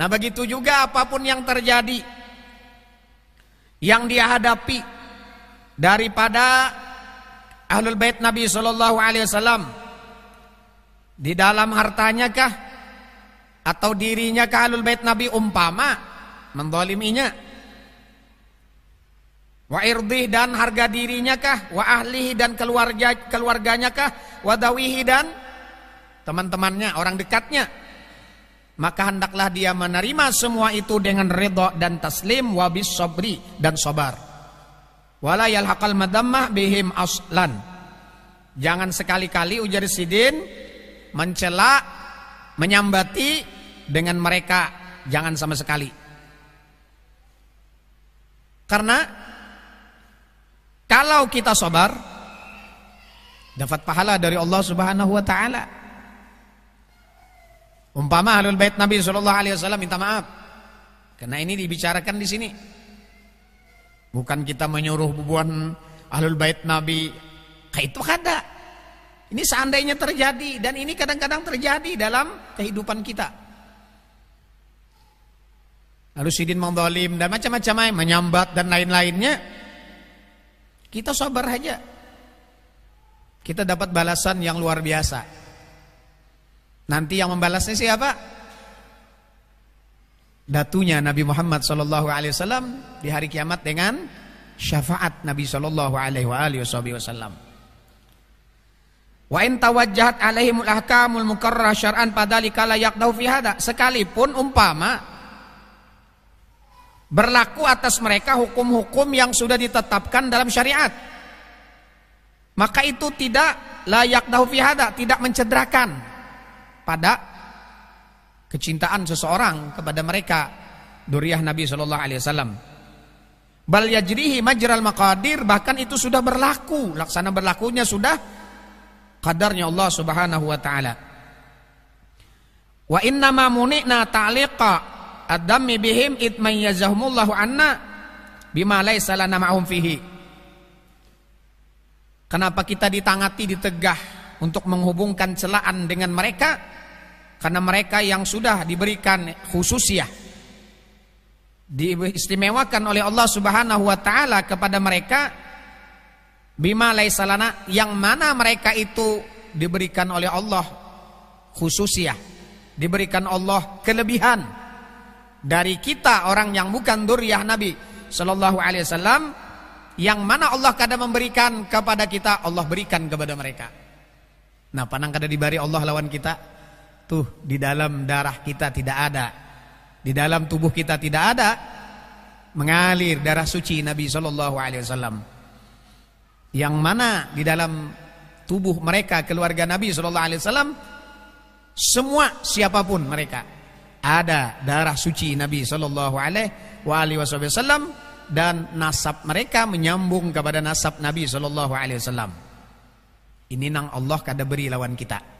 Nah begitu juga apapun yang terjadi Yang dia hadapi Daripada Ahlul Bait Nabi Shallallahu Alaihi Wasallam Di dalam hartanya kah Atau dirinya kah Ahlul Bait Nabi umpama Mendoliminya Wa irdih dan harga dirinya kah? Wa ahlihi dan keluarga keluarganya kah? Wa dawihi dan teman-temannya, orang dekatnya maka hendaklah dia menerima semua itu dengan ridho dan taslim wabis sobri dan sobar. Walayal hakal madammah bihim aslan jangan sekali-kali ujar sidin mencela menyambati dengan mereka jangan sama sekali karena kalau kita sobar, dapat pahala dari Allah Subhanahu wa taala Umpama Ahlul Bait Nabi Shallallahu alaihi wasallam minta maaf. Karena ini dibicarakan di sini. Bukan kita menyuruh bubuan Ahlul Bait Nabi. Itu kada. Ini seandainya terjadi dan ini kadang-kadang terjadi dalam kehidupan kita. Lalu sidin mengdolim dan macam-macam menyambat dan lain-lainnya. Kita sabar saja Kita dapat balasan yang luar biasa. Nanti yang membalasnya siapa? Datunya Nabi Muhammad sallallahu alaihi wasallam di hari kiamat dengan syafaat Nabi sallallahu alaihi wasallam. Wa in tawajjahat mulahkamul ahkamul mukarrah syar'an padhalika la yaqdahu fi hada. Sekalipun umpama berlaku atas mereka hukum-hukum yang sudah ditetapkan dalam syariat. Maka itu tidak layak dahu tidak mencederakan pada kecintaan seseorang kepada mereka duriah Nabi Shallallahu Alaihi Wasallam. Bal yajrihi majral maqadir bahkan itu sudah berlaku laksana berlakunya sudah kadarnya Allah Subhanahu Wa Taala. Wa inna ma muni'na ta'liqa adami bihim itman anna bima laisa lana ma'hum Kenapa kita ditangati ditegah untuk menghubungkan celaan dengan mereka? karena mereka yang sudah diberikan khususiah diistimewakan oleh Allah Subhanahu wa taala kepada mereka bima laisalana yang mana mereka itu diberikan oleh Allah khususiah diberikan Allah kelebihan dari kita orang yang bukan duriyah Nabi sallallahu alaihi wasallam yang mana Allah kada memberikan kepada kita Allah berikan kepada mereka nah panang kada dibari Allah lawan kita tuh di dalam darah kita tidak ada di dalam tubuh kita tidak ada mengalir darah suci Nabi Shallallahu Alaihi Wasallam yang mana di dalam tubuh mereka keluarga Nabi Shallallahu Alaihi Wasallam semua siapapun mereka ada darah suci Nabi Shallallahu Alaihi Wasallam dan nasab mereka menyambung kepada nasab Nabi Shallallahu Alaihi Wasallam ini nang Allah kada beri lawan kita